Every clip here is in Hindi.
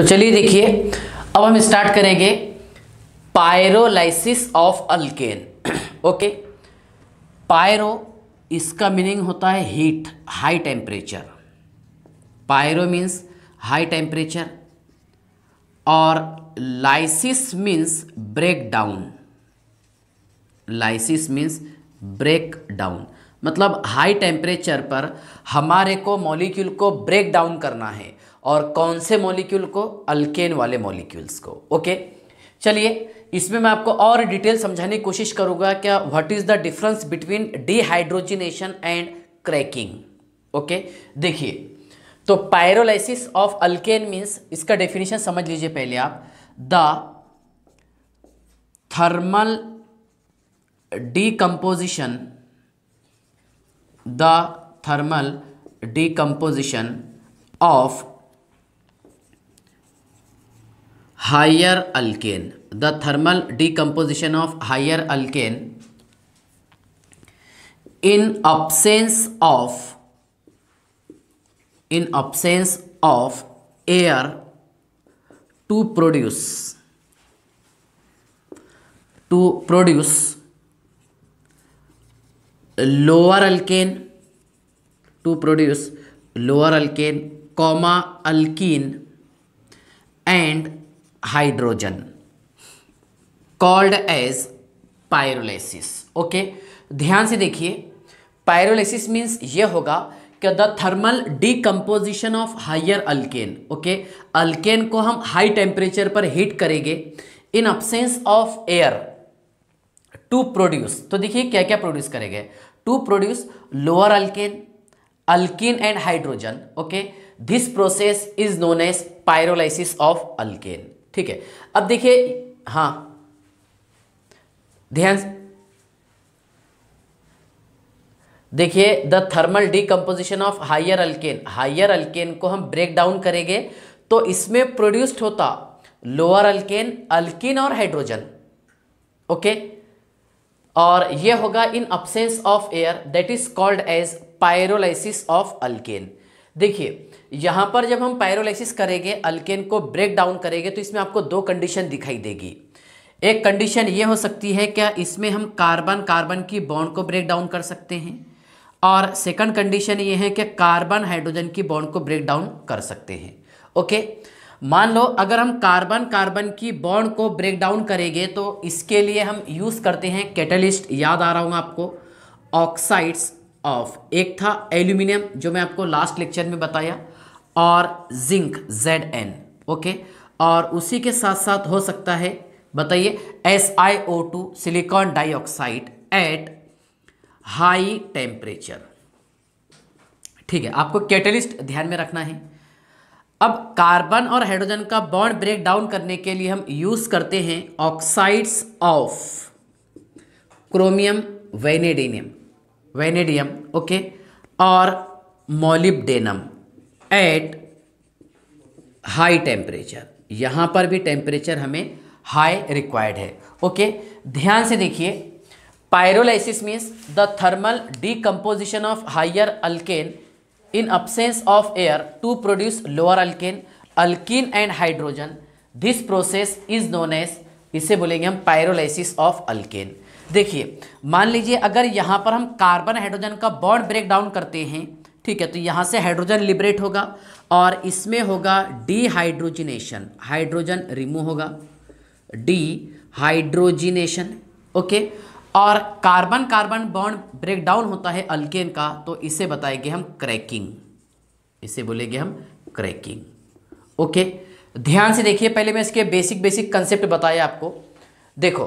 तो चलिए देखिए अब हम स्टार्ट करेंगे pyrolysis of alkane okay pyro इसका मीनिंग होता है heat high temperature pyro means high temperature और lysis means break down lysis means break down मतलब हाई टेम्परेचर पर हमारे को मॉलिक्यूल को ब्रेक डाउन करना है और कौन से मॉलिक्यूल को अल्केन वाले मॉलिक्यूल्स को ओके चलिए इसमें मैं आपको और डिटेल समझाने की कोशिश करूंगा क्या what is the difference between dehydrogenation and cracking okay देखिए तो पायरोलाइसिस ऑफ अल्केन मीन्स इसका डेफिनेशन समझ लीजिए पहले आप the thermal decomposition the thermal decomposition of higher alkane. The thermal decomposition of higher alkane in absence of in absence of air to produce to produce lower alkane to produce lower alkane comma alkene and hydrogen called as pyrolysis okay ध्यान से देखिए pyrolysis means ये होगा कि the thermal decomposition of higher alkane okay alkane को हम हाई टेम्परेचर पर हीट करेंगे in absence of air to produce तो देखिए क्या क्या प्रोड्यूस करेंगे to produce lower alkane alkene and hydrogen okay this process is known as pyrolysis of alkane ठीक है अब देखिए हाँ ध्यान देखिए the thermal decomposition of higher alkane higher alkane को हम ब्रेक डाउन करेंगे तो इसमें प्रोड्यूस्ड होता लोअर अल्केन अल्किन और हाइड्रोजन ओके और यह होगा in absence of air that is called as pyrolysis of alkane देखिए यहाँ पर जब हम पायरोलाइसिस करेंगे अल्केन को ब्रेक डाउन करेंगे तो इसमें आपको दो कंडीशन दिखाई देगी एक कंडीशन ये हो सकती है क्या इसमें हम कार्बन कार्बन की बॉन्ड को ब्रेक डाउन कर सकते हैं और सेकंड कंडीशन ये है कि कार्बन हाइड्रोजन की बॉन्ड को ब्रेक डाउन कर सकते हैं ओके मान लो अगर हम कार्बन कार्बन की बॉन्ड को ब्रेक डाउन करेंगे तो इसके लिए हम यूज़ करते हैं कैटलिस्ट याद आ रहा हूँ आपको ऑक्साइड्स ऑफ एक था एल्यूमिनियम जो मैं आपको लास्ट लेक्चर में बताया और जिंक जेड एन ओके और उसी के साथ साथ हो सकता है बताइए S I O two silicon dioxide at high temperature ठीक है आपको कैटलिस्ट ध्यान में रखना है अब कार्बन और हाइड्रोजन का बॉन्ड ब्रेक डाउन करने के लिए हम यूज करते हैं oxides of chromium vanadenium vanadium okay और मोलिबडेनम एट हाई टेम्परेचर यहाँ पर भी टेम्परेचर हमें हाई रिक्वायर्ड है ओके ध्यान से देखिए pyrolysis means the thermal decomposition of higher alkane in absence of air to produce lower alkane alkene and hydrogen this process is known as इसे बोलेंगे हम पायरोलाइसिस ऑफ अल्केन देखिए मान लीजिए अगर यहाँ पर हम कार्बन हाइड्रोजन का बॉन्ड ब्रेक डाउन करते हैं ठीक है तो यहाँ से हाइड्रोजन लिबरेट होगा और इसमें होगा डीहाइड्रोजिनेशन हाइड्रोजन रिमूव होगा डी हाइड्रोजिनेशन ओके और carbon carbon bond break down होता है अल्केन का तो इसे बताएंगे हम क्रैकिंग इसे बोलेंगे हम क्रैकिंग ओके ध्यान से देखिए पहले मैं इसके बेसिक बेसिक कंसेप्ट बताया आपको देखो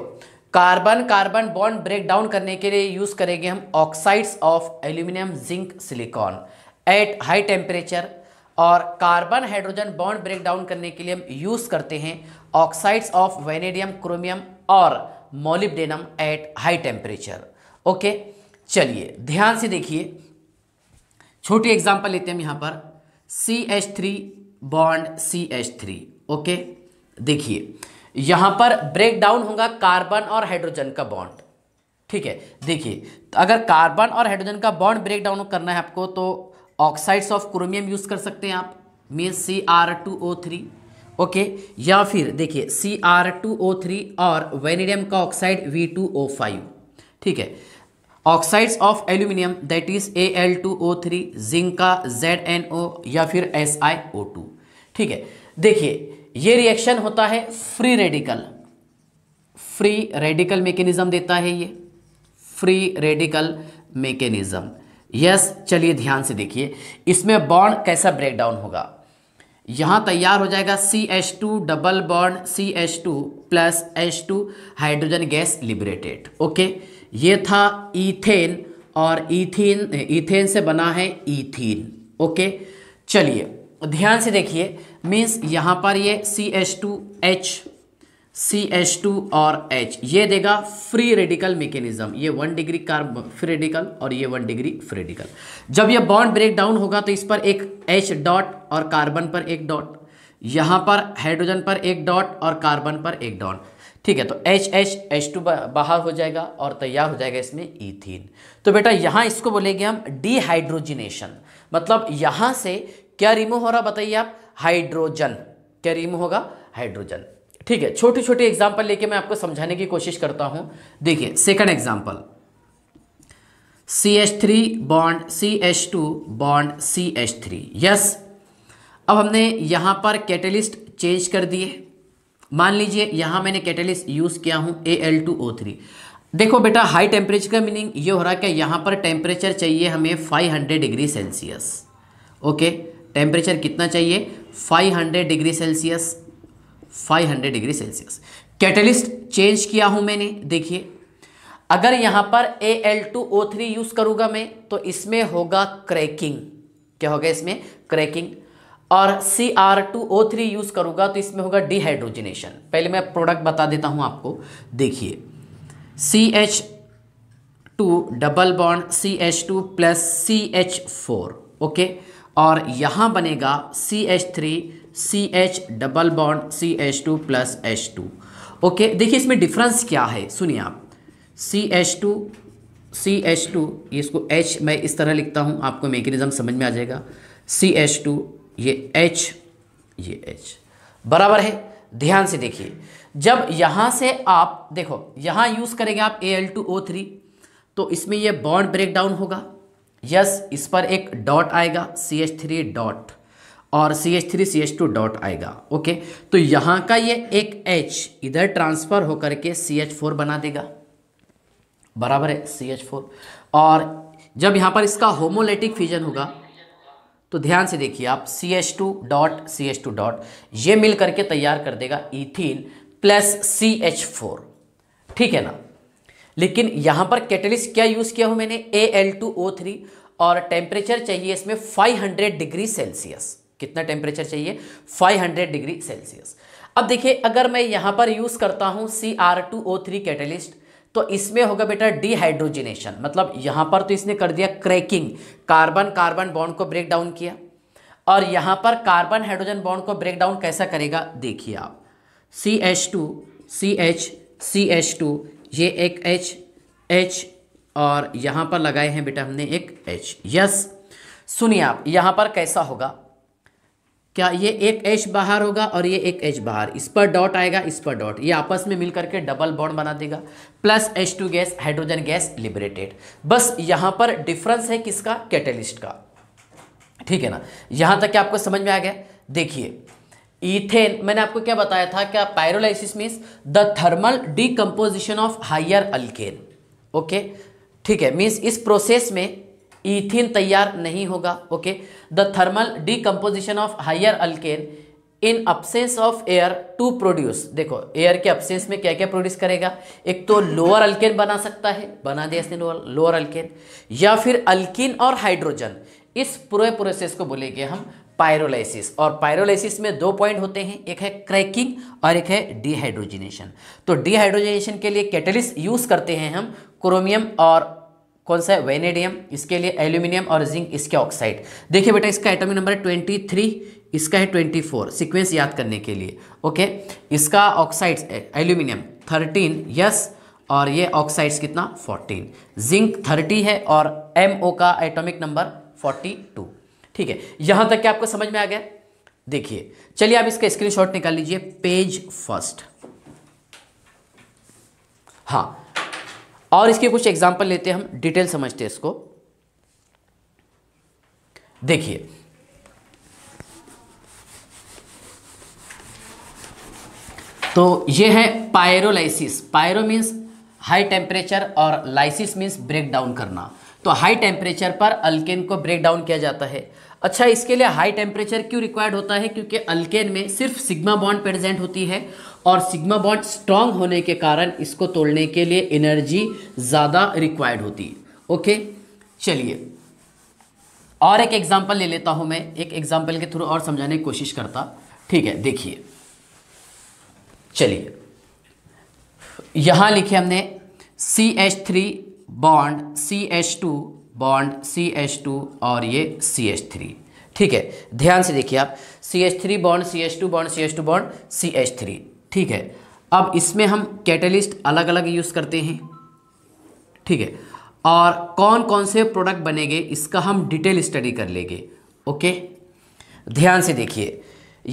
carbon carbon bond break down करने के लिए यूज़ करेंगे हम oxides of aluminium zinc silicon at high temperature और carbon hydrogen bond break down करने के लिए हम यूज़ करते हैं ऑक्साइड्स ऑफ वेनेडियम क्रोमियम और molybdenum at high temperature okay चलिए ध्यान से देखिए छोटी एग्जाम्पल लेते हैं हम पर C H three bond C H three okay देखिए यहां पर ब्रेक डाउन होगा कार्बन और हाइड्रोजन का बॉन्ड ठीक है देखिए अगर कार्बन और हाइड्रोजन का बॉन्ड ब्रेक डाउन करना है आपको तो ऑक्साइड्स ऑफ क्रोमियम यूज कर सकते हैं आप mean C R two O three okay या फिर देखिए C R two O three और वेनेडियम का oxide V two O five ठीक है oxides of aluminium that is A L two O three zinc का जेड एन ओ या फिर एस आई ओ टू ठीक है देखिए ये रिएक्शन होता है free radical free radical mechanism देता है ये फ्री रेडिकल मैकेनिज्म यस चलिए ध्यान से देखिए इसमें बॉन्ड कैसा ब्रेकडाउन होगा यहां तैयार हो जाएगा C H two double bond C H two plus H two hydrogen gas liberated okay ये था इथेन और इथिन इथेन से बना है इथिन ओके चलिए ध्यान से देखिए मीन्स यहाँ पर ये C H two H C H two और एच ये देगा फ्री रेडिकल मेकेनिज्म ये one degree carb free radical और ये वन डिग्री फ्री रेडिकल जब ये बॉन्ड ब्रेक डाउन होगा तो इस पर एक एच डॉट और कार्बन पर एक डॉट यहाँ पर हाइड्रोजन पर एक डॉट और कार्बन पर एक डॉट ठीक है तो एच एच एच टू बाहर हो जाएगा और तैयार हो जाएगा इसमें ईथीन तो बेटा यहाँ इसको बोलेंगे हम डिहाइड्रोजिनेशन मतलब यहाँ से क्या रिमूव हो रहा बताइए आप हाइड्रोजन क्या रिमूव होगा हाइड्रोजन ठीक है छोटी छोटी एग्जाम्पल लेके मैं आपको समझाने की कोशिश करता हूं देखिए second example C H three bond C H two bond C H three yes अब हमने यहां पर कैटलिस्ट चेंज कर दिए मान लीजिए यहां मैंने कैटलिस्ट यूज़ किया हूं A L two O three देखो बेटा हाई टेम्परेचर का मीनिंग ये हो रहा है कि यहां पर टेम्परेचर चाहिए हमें 500 डिग्री सेल्सियस ओके टेम्परेचर कितना चाहिए 500 degree celsius 500 degree celsius catalyst change किया हूं मैंने देखिए अगर यहां पर A L two O three use करूंगा मैं तो इसमें होगा क्रैकिंग क्या होगा इसमें क्रैकिंग और C R two O three use करूंगा तो इसमें होगा डिहाइड्रोजिनेशन पहले मैं प्रोडक्ट बता देता हूं आपको देखिए C H two double bond C H two plus C H four okay और यहाँ बनेगा C H three C H double bond C H two plus H two okay देखिए इसमें डिफरेंस क्या है सुनिए आप C H two C H two इसको एच मैं इस तरह लिखता हूँ आपको मेकेनिज्म समझ में आ जाएगा सी एच टू ये एच ये एच बराबर है ध्यान से देखिए जब यहाँ से आप देखो यहाँ यूज़ करेंगे आप A L two O three तो इसमें ये बॉन्ड ब्रेक डाउन होगा यस इस पर एक डॉट आएगा सी एच थ्री डॉट और C H three C H two dot आएगा ओके तो यहाँ का ये एक एच इधर ट्रांसफ़र होकर के सी एच फोर बना देगा बराबर है सी एच फोर और जब यहाँ पर इसका होमोलेटिक फ्यूजन होगा तो ध्यान से देखिए आप C H two dot C H two dot ये मिल करके तैयार कर देगा ethene plus C H four ठीक है ना लेकिन यहां पर कैटलिस्ट क्या यूज़ किया हूं मैंने A L two O three और टेम्परेचर चाहिए इसमें 500 डिग्री सेल्सियस कितना टेम्परेचर चाहिए 500 डिग्री सेल्सियस अब देखिए अगर मैं यहां पर यूज़ करता हूं C R two O three catalyst तो इसमें होगा बेटा डिहाइड्रोजिनेशन मतलब यहां पर तो इसने कर दिया क्रैकिंग कार्बन कार्बन बॉन्ड को ब्रेक डाउन किया और यहां पर कार्बन हाइड्रोजन बॉन्ड को ब्रेक डाउन कैसा करेगा देखिए आप C H two C H C H two ये एक एच एच और यहाँ पर लगाए हैं बेटा हमने एक एच यस सुनिए आप यहाँ पर कैसा होगा क्या ये एक एच बाहर होगा और ये एक एच बाहर इस पर डॉट आएगा इस पर डॉट ये आपस में मिलकर के डबल बॉन्ड बना देगा plus H two gas hydrogen gas liberated बस यहाँ पर डिफरेंस है किसका कैटलिस्ट का ठीक है ना यहाँ तक आपको समझ में आ गया देखिए इथेन मैंने आपको क्या बताया था क्या pyrolysis means the thermal decomposition of higher alkane okay ठीक है मीन्स इस प्रोसेस में ईथीन तैयार नहीं होगा okay the thermal decomposition of higher alkane in absence of air to produce देखो एयर के अब्सेंस में क्या क्या प्रोड्यूस करेगा एक तो लोअर अल्केन बना सकता है बना दिया इसने लोअर अल्केन या फिर अल्किन और हाइड्रोजन इस पूरे प्रोसेस को बोलेंगे हम पायरोलाइसिस और पायरोलाइसिस में दो पॉइंट होते हैं एक है क्रैकिंग और एक है डिहाइड्रोजिनेशन तो डिहाइड्रोजिनेशन के लिए कैटलिस यूज़ करते हैं हम क्रोमियम और कौन सा है वेनेडियम इसके लिए एल्यूमिनियम और जिंक इसके ऑक्साइड देखिए बेटा इसका एटॉमिक नंबर है ट्वेंटी थ्री इसका है ट्वेंटी फोर सिक्वेंस याद करने के लिए ओके इसका ऑक्साइड एल्यूमिनियम थर्टीन यस और ये ऑक्साइड्स कितना फोर्टीन जिंक थर्टी है और एम का एटॉमिक नंबर फोर्टी टू ठीक है यहां तक क्या आपको समझ में आ गया देखिए चलिए आप इसका स्क्रीनशॉट निकाल लीजिए पेज फर्स्ट हाँ और इसके कुछ एग्जाम्पल लेते हैं हम डिटेल समझते हैं इसको देखिए तो ये है pyrolysis pyro means high temperature और लाइसिस मीन्स ब्रेक डाउन करना तो हाई टेम्परेचर पर अल्केन को ब्रेक डाउन किया जाता है अच्छा इसके लिए हाई टेम्परेचर क्यों रिक्वायर्ड होता है क्योंकि अल्केन में सिर्फ सिग्मा बॉन्ड प्रेजेंट होती है और सिग्मा बॉन्ड स्ट्रांग होने के कारण इसको तोड़ने के लिए एनर्जी ज़्यादा रिक्वायर्ड होती है ओके चलिए और एक एग्जाम्पल ले लेता हूँ मैं एक एग्जाम्पल के थ्रू और समझाने की कोशिश करता ठीक है देखिए चलिए यहाँ लिखे हमने C H three bond C H two bond C H two और ये सी एच थ्री ठीक है ध्यान से देखिए आप C H three bond C H two bond C H two bond C H three ठीक है अब इसमें हम कैटलिस्ट अलग अलग यूज़ करते हैं ठीक है और कौन कौन से प्रोडक्ट बनेंगे इसका हम डिटेल स्टडी कर लेंगे ओके ध्यान से देखिए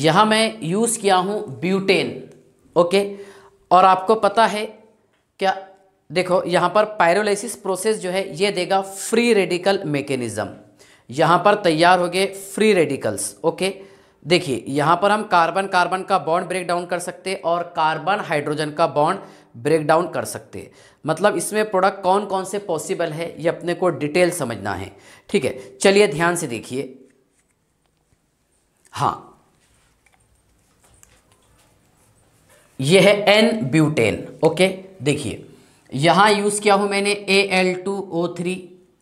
यहाँ मैं यूज़ किया हूँ ब्यूटेन ओके और आपको पता है क्या देखो यहाँ पर पायरोलाइसिस प्रोसेस जो है ये देगा फ्री रेडिकल मेकेनिज्म यहाँ पर तैयार हो गए फ्री रेडिकल्स ओके देखिए यहाँ पर हम कार्बन कार्बन का बॉन्ड ब्रेक डाउन कर सकते हैं और कार्बन हाइड्रोजन का बॉन्ड ब्रेक डाउन कर सकते हैं मतलब इसमें प्रोडक्ट कौन कौन से पॉसिबल है ये अपने को डिटेल समझना है ठीक है चलिए ध्यान से देखिए हाँ यह है एन ब्यूटेन ओके देखिए यहाँ यूज़ किया हूँ मैंने A L two O three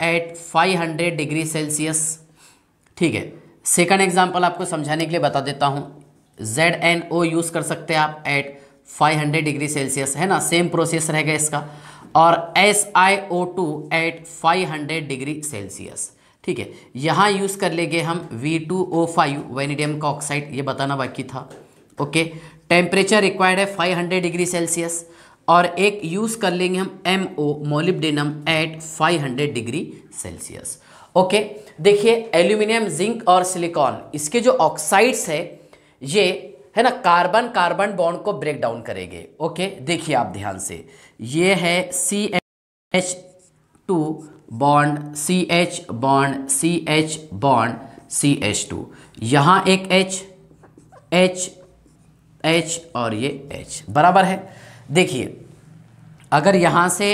at five hundred degree Celsius ठीक है सेकंड एग्जांपल आपको समझाने के लिए बता देता हूँ जेड एन ओ यूज़ कर सकते हैं आप at five hundred degree celsius है ना सेम प्रोसेस रहेगा इसका और S I O two at five hundred degree Celsius ठीक है यहाँ यूज़ कर लेंगे हम V two O five vanadium का ऑक्साइड ये बताना बाकी था ओके टेम्परेचर रिक्वायर्ड है फाइव हंड्रेड डिग्री सेल्सियस और एक यूज़ कर लेंगे हम M O molybdenum at 500 degree celsius okay देखिए एल्यूमिनियम जिंक और सिलिकॉन इसके जो ऑक्साइड्स है ये है ना कार्बन कार्बन बॉन्ड को ब्रेक डाउन करेंगे ओके देखिए आप ध्यान से ये है C H two bond C H bond C H bond C H two यहाँ एक एच एच एच और ये एच बराबर है देखिए अगर यहाँ से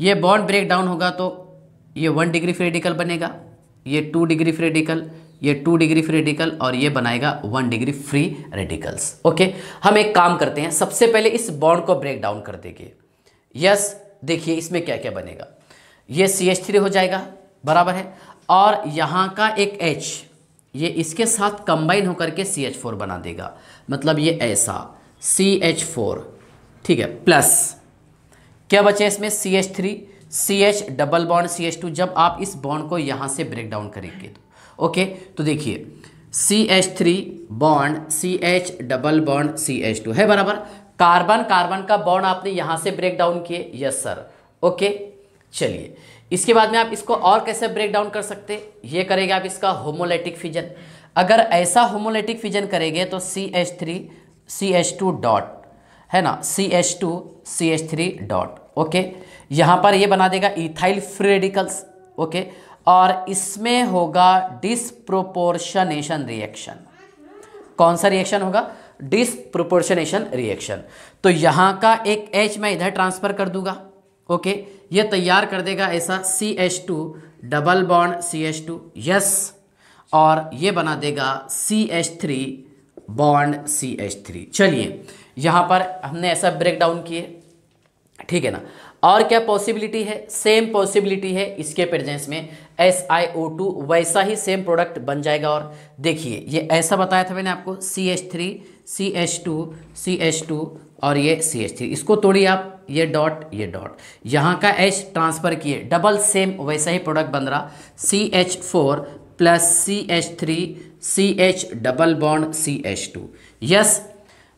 ये बॉन्ड ब्रेक डाउन होगा तो ये वन डिग्री फ्रेडिकल बनेगा ये टू डिग्री फ्रेडिकल ये टू डिग्री फ्री रेडिकल और ये बनाएगा one degree free radicals okay हम एक काम करते हैं सबसे पहले इस बॉन्ड को ब्रेक डाउन कर देंगे यस देखिए इसमें क्या क्या बनेगा ये सी एच थ्री हो जाएगा बराबर है और यहाँ का एक एच ये इसके साथ कंबाइन होकर के सी एच फोर बना देगा मतलब ये ऐसा सी एच फोर ठीक है प्लस क्या बचे इसमें C H three C H double bond C H two जब आप इस बॉन्ड को यहाँ से ब्रेक डाउन करेंगे तो ओके तो देखिए C H three bond C H double bond C H two है बराबर कार्बन कार्बन का बॉन्ड आपने यहाँ से ब्रेक डाउन किए यस सर ओके चलिए इसके बाद में आप इसको और कैसे ब्रेक डाउन कर सकते ये करेंगे आप इसका होमोलेटिक फिजन अगर ऐसा होमोलेटिक फिजन करेंगे तो C H three C H two dot है ना C H two C H three dot okay यहाँ पर ये बना देगा इथाइल फ्री रेडिकल्स ओके और इसमें होगा डिसप्रोपोर्शनेशन रिएक्शन कौन सा रिएक्शन होगा डिसप्रोपोर्शनेशन रिएक्शन तो यहाँ का एक एच मैं इधर ट्रांसफ़र कर दूंगा ओके ये तैयार कर देगा ऐसा C H two double bond C H two yes और ये बना देगा C H three bond C H three चलिए यहाँ पर हमने ऐसा ब्रेक डाउन किए ठीक है ना और क्या पॉसिबिलिटी है सेम पॉसिबिलिटी है इसके प्रेजेंस में एस आई ओ टू वैसा ही सेम प्रोडक्ट बन जाएगा और देखिए ये ऐसा बताया था मैंने आपको C H three C H two C H two और ये सी एच थ्री इसको तोड़िए आप ये डॉट ये डॉट यहाँ का एच ट्रांसफ़र किए डबल सेम वैसा ही प्रोडक्ट बन रहा C H four plus C H three C H double bond C H two yes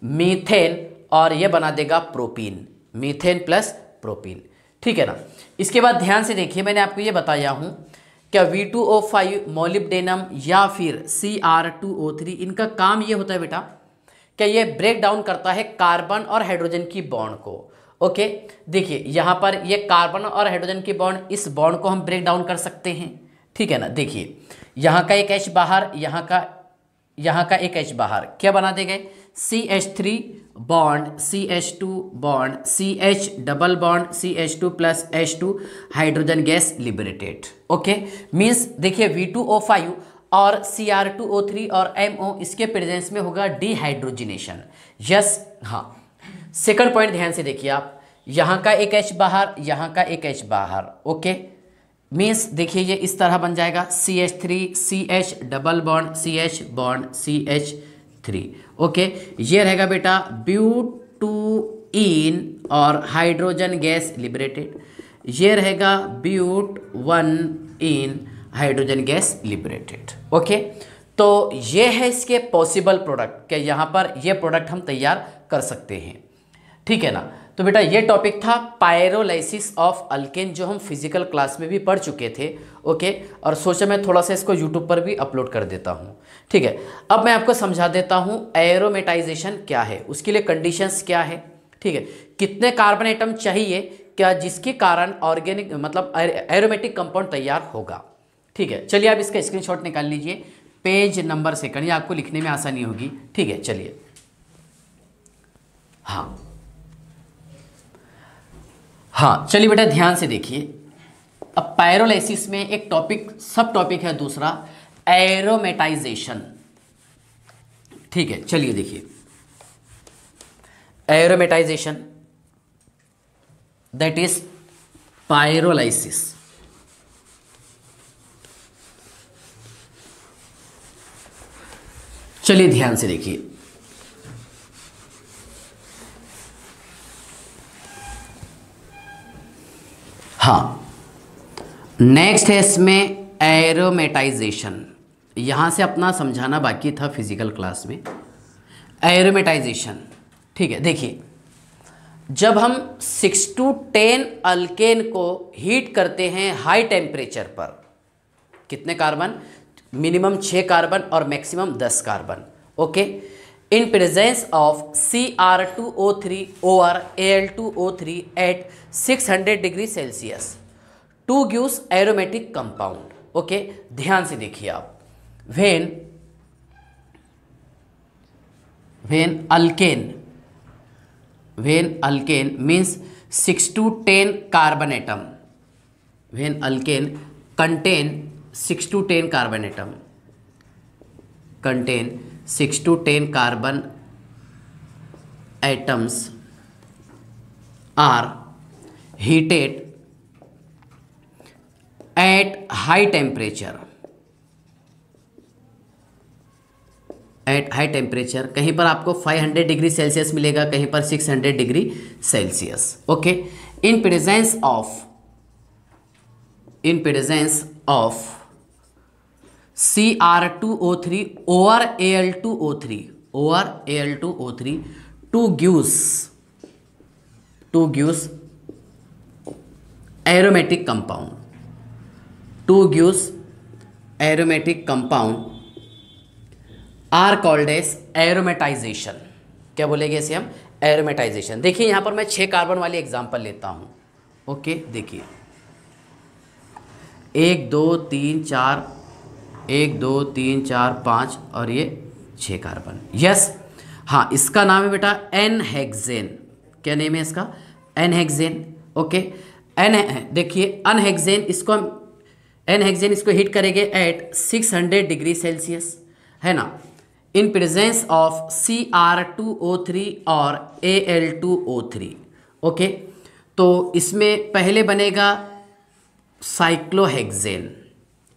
methane और ये बना देगा प्रोपीन मीथेन प्लस प्रोपीन ठीक है ना इसके बाद ध्यान से देखिए मैंने आपको ये बताया हूँ क्या V two O five molybdenum या फिर C R two O three इनका काम ये होता है बेटा क्या ये ब्रेक डाउन करता है कार्बन और हाइड्रोजन की बॉन्ड को ओके देखिए यहाँ पर ये कार्बन और हाइड्रोजन की बॉन्ड इस बॉन्ड को हम ब्रेक डाउन कर सकते हैं ठीक है ना देखिए यहाँ का एक एच बाहर यहाँ का यहाँ का एक एच बाहर क्या बना देगा C H three bond C H two bond C H double bond C H two plus H two hydrogen gas liberated okay means देखिए वी टू ओ फाइव और C R two O three और एम ओ इसके प्रेजेंस में होगा डिहाइड्रोजिनेशन यस हाँ सेकंड पॉइंट ध्यान से देखिए आप यहाँ का एक एच बाहर यहाँ का एक एच बाहर ओके मीन्स देखिए ये इस तरह बन जाएगा C H three C H double bond C H bond C H three okay ये रहेगा बेटा ब्यूटूइन और हाइड्रोजन गैस लिबरेटेड ये रहेगा but one ene hydrogen gas liberated okay तो ये है इसके पॉसिबल प्रोडक्ट के यहाँ पर ये प्रोडक्ट हम तैयार कर सकते हैं ठीक है ना तो बेटा ये टॉपिक था पायरोलाइसिस ऑफ अल्केन जो हम फिजिकल क्लास में भी पढ़ चुके थे ओके और सोचा मैं थोड़ा सा इसको यूट्यूब पर भी अपलोड कर देता हूँ ठीक है अब मैं आपको समझा देता हूँ एरोमेटाइजेशन क्या है उसके लिए कंडीशंस क्या है ठीक है कितने कार्बन आइटम चाहिए क्या जिसके कारण ऑर्गेनिक मतलब एरोमेटिक कंपाउंड तैयार होगा ठीक है चलिए आप इसका स्क्रीन निकाल लीजिए पेज नंबर सेकंड ये आपको लिखने में आसानी होगी ठीक है चलिए हाँ हाँ चलिए बेटा ध्यान से देखिए अब पायरोलाइसिस में एक टॉपिक सब टॉपिक है दूसरा एरोमेटाइजेशन ठीक है चलिए देखिए एरोमेटाइजेशन दैट इज पायरोलाइसिस चलिए ध्यान से देखिए हाँ नेक्स्ट है इसमें एरोमेटाइजेशन यहाँ से अपना समझाना बाकी था फिजिकल क्लास में एरोमेटाइजेशन ठीक है देखिए जब हम सिक्स टू टेन अल्केन को हीट करते हैं हाई टेम्परेचर पर कितने कार्बन मिनिमम छः कार्बन और मैक्सिमम दस carbon okay in presence of C R two O three O R A L two O three at six hundred degree celsius to gives aromatic compound okay ध्यान से देखिए आप when when alkane when alkane means six to ten carbon atom when alkane contain six to ten carbon atom contain six to ten carbon atoms are heated at high temperature at high temperature कहीं पर आपको 500 डिग्री सेल्सियस मिलेगा कहीं पर 600 degree celsius okay in presence of in presence of C R two O three over A L two O three or A L two O three to gives to gives aromatic compound to gives aromatic compound are called as aromatisation क्या बोलेंगे इसे हम एरोमेटाइजेशन देखिए यहां पर मैं छह कार्बन वाली एग्जाम्पल लेता हूं ओके देखिए एक दो तीन चार एक दो तीन चार पाँच और ये छः कार्बन यस हाँ इसका नाम है बेटा एन हेक्सेन क्या नेम है इसका एन हेक्सेन ओके एन देखिए अनहेगजेन इसको हम एन हेक्सेन इसको हीट करेंगे एट 600 डिग्री सेल्सियस है ना in presence of C R two O three और A L two O three okay तो इसमें पहले बनेगा साइक्लोहेक्सेन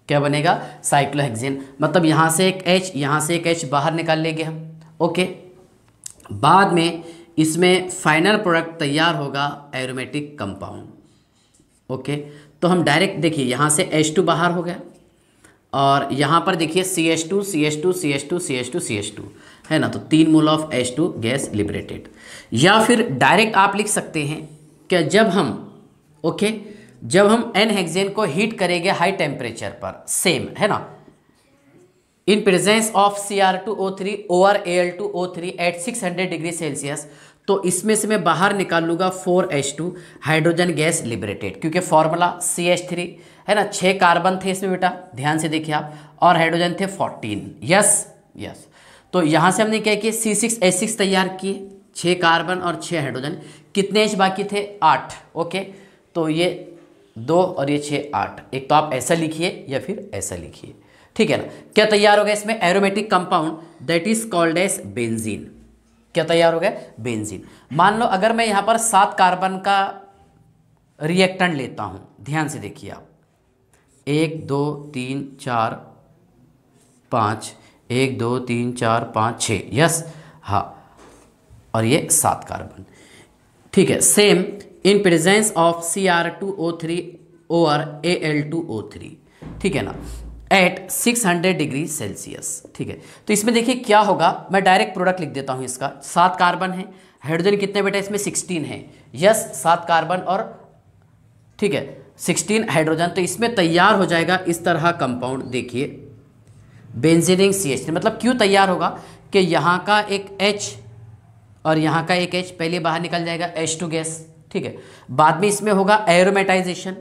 क्या बनेगा साइक्लोहेक्सेन मतलब यहाँ से एक एच यहाँ से एक एच बाहर निकाल लेंगे हम ओके बाद में इसमें फाइनल प्रोडक्ट तैयार होगा एरोमेटिक कंपाउंड ओके तो हम डायरेक्ट देखिए यहाँ से एच टू बाहर हो गया और यहाँ पर देखिए C H two C H two C H two C H two C H two है ना तो तीन mole of H two gas liberated या फिर डायरेक्ट आप लिख सकते हैं क्या जब हम ओके okay, जब हम एन हेक्जेन को हीट करेंगे हाई टेम्परेचर पर सेम है ना in presence of C R two O three O R A L two O three at six hundred degree celsius तो इसमें से मैं बाहर निकाल लूंगा four H two hydrogen gas liberated क्योंकि फॉर्मूला सी एच थ्री है ना छः कार्बन थे इसमें बेटा ध्यान से देखिए आप और हाइड्रोजन थे फोर्टीन यस यस तो यहाँ से हमने क्या किया सी सिक्स एच सिक्स तैयार किए छः कार्बन और छः हाइड्रोजन कितने एच बाकी थे आठ ओके तो ये दो और ये छः आठ एक तो आप ऐसा लिखिए या फिर ऐसा लिखिए ठीक है ना क्या तैयार हो गया इसमें aromatic compound that is called as benzene क्या तैयार हो गया बेंजीन मान लो अगर मैं यहाँ पर सात कार्बन का रिएक्टेंट लेता हूँ ध्यान से देखिए आप एक दो तीन चार पाँच एक दो तीन चार पाँच छः यस हाँ और ये सात कार्बन ठीक है same in presence of C R two O three over A L two O three ठीक है ना एट 600 डिग्री सेल्सियस ठीक है तो इसमें देखिए क्या होगा मैं डायरेक्ट प्रोडक्ट लिख देता हूँ इसका सात कार्बन है हाइड्रोजन कितने बेटा इसमें 16 है यस सात कार्बन और ठीक है 16 हाइड्रोजन तो इसमें तैयार हो जाएगा इस तरह कंपाउंड देखिए बेंजीनिंग सी एच मतलब क्यों तैयार होगा कि यहाँ का एक एच और यहाँ का एक एच पहले बाहर निकल जाएगा एच टू गैस ठीक है बाद में इसमें होगा एरोमेटाइजेशन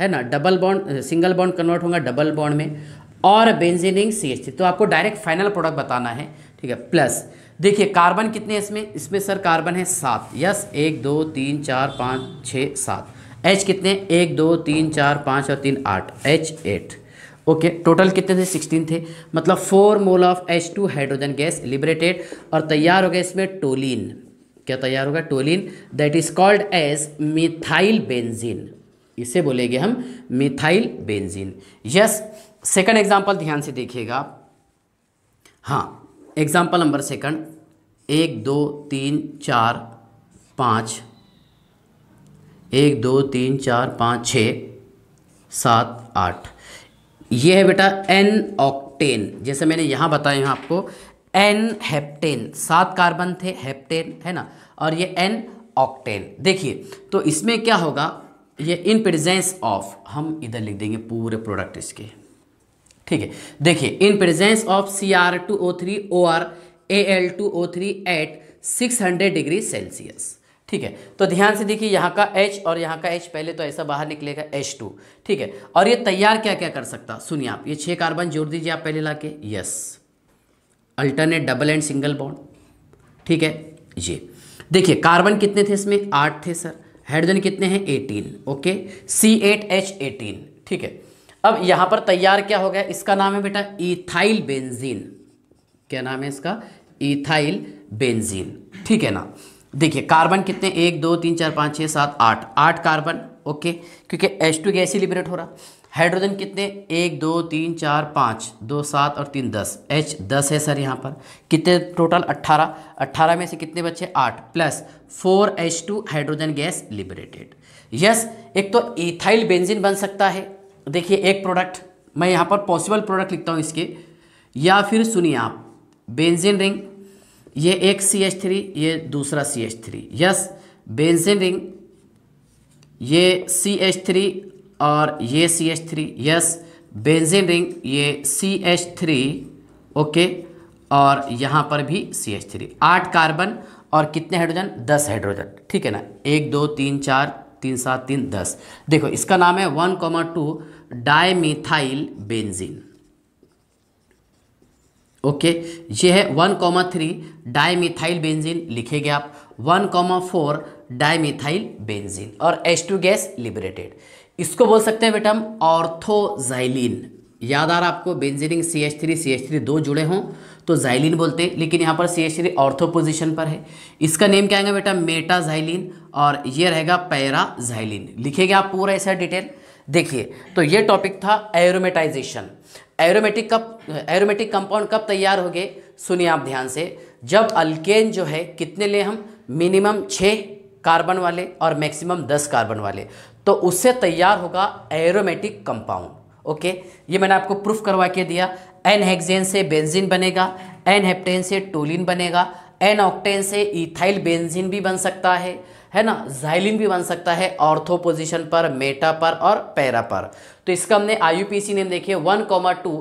है ना double bond single bond convert होगा डबल बॉन्ड में और बेंजीनिंग सी एच तो आपको डायरेक्ट फाइनल प्रोडक्ट बताना है ठीक है प्लस देखिए कार्बन कितने इसमें इसमें सर कार्बन है सात यस एक दो तीन चार पाँच छः सात एच कितने एक दो तीन चार पाँच और तीन आठ एच एट ओके टोटल कितने थे सिक्सटीन थे मतलब four mole of H two hydrogen gas liberated और तैयार हो गया इसमें टोलिन क्या तैयार होगा toluene that is called as methyl benzene इसे बोलेंगे हम methyl benzene yes second example ध्यान से देखिएगा हाँ एग्जांपल नंबर सेकंड एक दो तीन चार पाँच एक दो तीन चार पाँच छ सात आठ ये है बेटा एन ऑक्टेन जैसे मैंने यहाँ बताया आपको एन हेप्टेन सात कार्बन थे हेप्टेन है ना और ये एन ऑक्टेन देखिए तो इसमें क्या होगा ये इन प्रेजेंस ऑफ हम इधर लिख देंगे पूरे प्रोडक्ट इसके ठीक है देखिए in presence of C R two O three O R A L two O three at six hundred degree Celsius ठीक है तो ध्यान से देखिए यहाँ का H और यहाँ का H पहले तो ऐसा बाहर निकलेगा H2 ठीक है और ये तैयार क्या क्या कर सकता सुनिए आप ये छः कार्बन जोड़ दीजिए आप पहले लाके yes alternate double and single bond ठीक है ये देखिए कार्बन कितने थे इसमें आठ थे सर हाइड्रोजन कितने हैं eighteen okay C eight H eighteen ठीक है अब यहां पर तैयार क्या हो गया इसका नाम है बेटा इथाइल बेंजीन क्या नाम है इसका इथाइल बेंजीन ठीक है ना देखिए कार्बन कितने एक दो तीन चार पाँच छः सात आठ आठ कार्बन ओके क्योंकि H2 टू गैसी लिबरेट हो रहा हाइड्रोजन कितने एक दो तीन चार पाँच दो सात और तीन दस एच दस है सर यहाँ पर कितने टोटल अट्ठारह अट्ठारह में से कितने बच्चे आठ plus four H two hydrogen gas liberated yes एक तो इथाइल बेंजिन बन सकता है देखिए एक प्रोडक्ट मैं यहाँ पर पॉसिबल प्रोडक्ट लिखता हूँ इसके या फिर सुनिए आप बेंजिन रिंग ये एक सी एच थ्री ये दूसरा C H three yes benzene ring ये सी एच थ्री और ये C H three yes benzene ring ये सी एच थ्री ओके और यहाँ पर भी सी एच थ्री आठ कार्बन और कितने हाइड्रोजन दस हाइड्रोजन ठीक है ना एक दो तीन चार तीन सात तीन दस देखो इसका नाम है one comma two dimethyl benzene okay ये है one comma three dimethyl benzene लिखेगे आप one comma four dimethyl benzene और एच टू गैस लिबरेटेड इसको बोल सकते हैं बेटा हम ऑर्थोजाइलिन याद आ रहा आपको benzene ring C H three C H three दो जुड़े हों तो जाइलिन बोलते हैं लेकिन यहाँ पर C H three ortho position पर है इसका नेम क्या आएगा बेटा मेटाजाइलिन और ये रहेगा पैराजाइलिन लिखेगा आप पूरा ऐसा डिटेल देखिए तो ये टॉपिक था एरोमेटाइजेशन एरोमेटिक कब एरोमेटिक कंपाउंड कब तैयार हो गए सुनिए आप ध्यान से जब अल्केन जो है कितने ले हम मिनिमम छः कार्बन वाले और मैक्सिमम दस कार्बन वाले तो उससे तैयार होगा एरोमेटिक कंपाउंड ओके ये मैंने आपको प्रूफ करवा के दिया एन हेक्जेन से बेंजीन बनेगा एन हेप्टेन से टोलिन बनेगा एन ऑक्टेन से इथाइल बेंजीन भी बन सकता है है ना जाइलिन भी बन सकता है ऑर्थो पोजिशन पर मेटा पर और पैरा पर तो इसका हमने आई पी सी नेम देखिए one comma two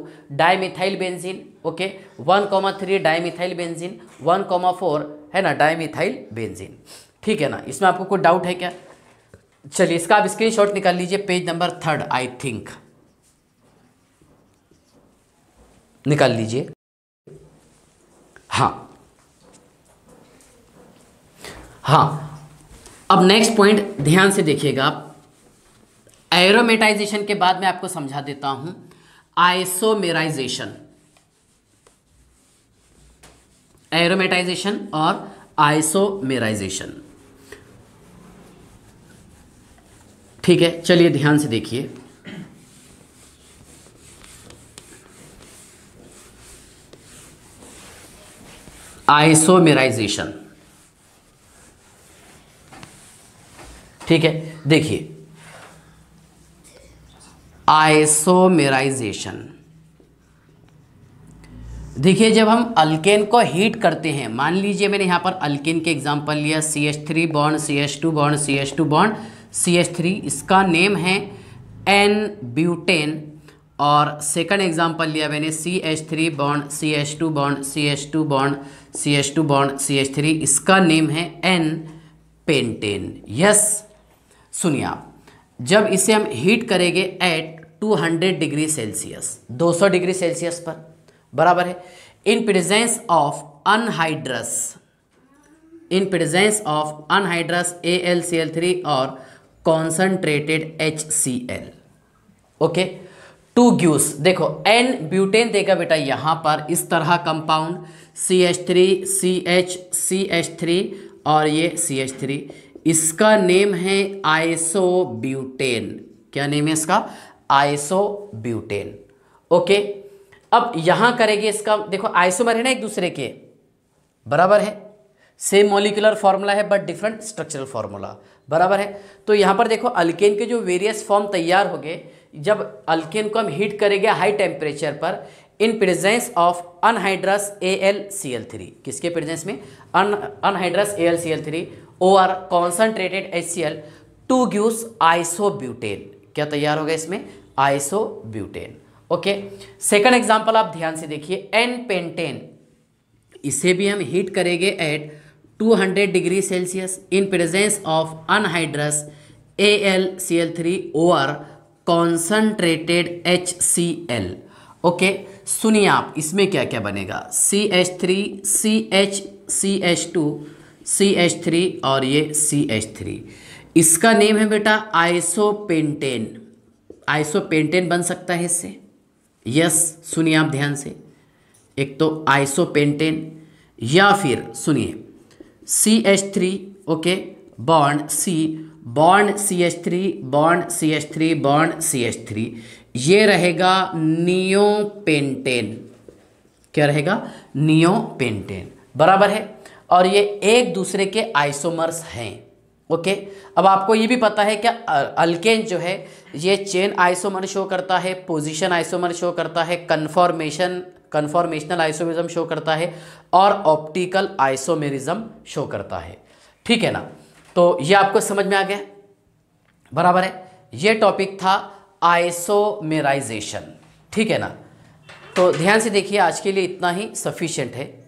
dimethyl benzene okay one comma three dimethyl benzene one comma four है ना डायमिथाइल बेंजिन ठीक है ना इसमें आपको कोई डाउट है क्या चलिए इसका आप स्क्रीनशॉट निकाल लीजिए page number third I think निकाल लीजिए हाँ हाँ अब नेक्स्ट पॉइंट ध्यान से देखिएगा आप एरोमेटाइजेशन के बाद मैं आपको समझा देता हूं आइसोमेराइजेशन एरोमेटाइजेशन और आइसोमेराइजेशन ठीक है चलिए ध्यान से देखिए आइसोमेराइजेशन ठीक है देखिए आइसोमेराइजेशन देखिए जब हम अल्केन को हीट करते हैं मान लीजिए मैंने यहां पर अल्केन के एग्जाम्पल लिया C H three bond C H two bond C H two bond C H three इसका नेम है एन ब्यूटेन और सेकंड एग्जांपल लिया मैंने C H three bond C H two bond C H two bond C H two bond C H three इसका नेम है एन पेंटेन यस सुनिए आप जब इसे हम हीट करेंगे at 200 degree Celsius 200 degree Celsius पर बराबर है in presence of anhydrous in presence of anhydrous A L C L three और concentrated H C L okay to gives देखो एन ब्यूटेन देगा बेटा यहां पर इस तरह compound C H three C H C H three और ये सी एच थ्री इसका नेम है आइसो ब्यूटेन क्या नेम है इसका आइसो ब्यूटेन ओके अब यहां करेंगे इसका देखो आइसोमर है ना एक दूसरे के बराबर है सेम मोलिकुलर फॉर्मूला है बट डिफरेंट स्ट्रक्चरल फॉर्मूला बराबर है तो यहाँ पर देखो अल्केन के जो वेरियस फॉर्म तैयार हो गए जब अल्केन को हम हीट करेंगे हाई टेम्परेचर पर in presence of anhydrous A L C L three किसके प्रेजेंस में un anhydrous A L C L three O R concentrated H C L to gives iso butane क्या तैयार होगा इसमें iso butane okay second example आप ध्यान से देखिए एन पेंटेन इसे भी हम हीट करेंगे at 200 degree Celsius in presence of anhydrous AlCl3 or concentrated HCl. Okay okay, सुनिए आप इसमें क्या क्या बनेगा C H three C H C H two C H three और ये सी एच थ्री इसका नेम है बेटा आइसोपेंटेन आइसोपेंटेन बन सकता है इससे यस सुनिए आप ध्यान से एक तो आइसोपेंटेन या फिर सुनिए C H three okay bond C bond C H three bond C H three bond C H three ये रहेगा नियोपेंटेन क्या रहेगा नियोपेंटेन बराबर है और ये एक दूसरे के आइसोमर्स हैं ओके अब आपको ये भी पता है क्या अल्केन जो है ये चेन आइसोमर शो करता है पोजीशन आइसोमर शो करता है कन्फॉर्मेशन कन्फॉर्मेशनल आइसोमेरिज्म शो करता है और ऑप्टिकल आइसोमेरिज्म शो करता है ठीक है ना तो ये आपको समझ में आ गया बराबर है ये टॉपिक था आइसोमेराइजेशन ठीक है ना तो ध्यान से देखिए आज के लिए इतना ही सफिशियंट है